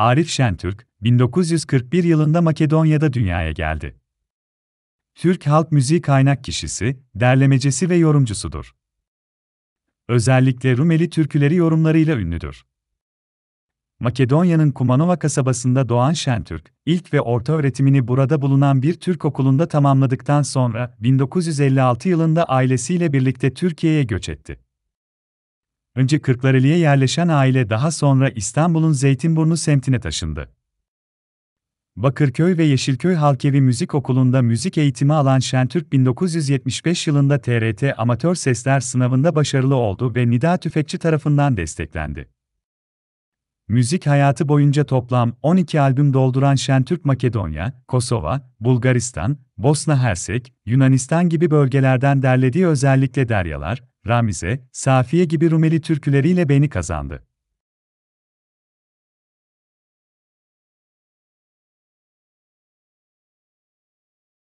Arif Şentürk, 1941 yılında Makedonya'da dünyaya geldi. Türk halk müziği kaynak kişisi, derlemecisi ve yorumcusudur. Özellikle Rumeli türküleri yorumlarıyla ünlüdür. Makedonya'nın Kumanova kasabasında doğan Şentürk, ilk ve orta öğretimini burada bulunan bir Türk okulunda tamamladıktan sonra 1956 yılında ailesiyle birlikte Türkiye'ye göç etti. Önce Kırklareli'ye yerleşen aile daha sonra İstanbul'un Zeytinburnu semtine taşındı. Bakırköy ve Yeşilköy Halkevi Müzik Okulu'nda müzik eğitimi alan Şentürk 1975 yılında TRT Amatör Sesler sınavında başarılı oldu ve Nida Tüfekçi tarafından desteklendi. Müzik hayatı boyunca toplam 12 albüm dolduran Şentürk Makedonya, Kosova, Bulgaristan, Bosna Hersek, Yunanistan gibi bölgelerden derlediği özellikle Deryalar, Ramize, Safiye gibi Rumeli türküleriyle beni kazandı.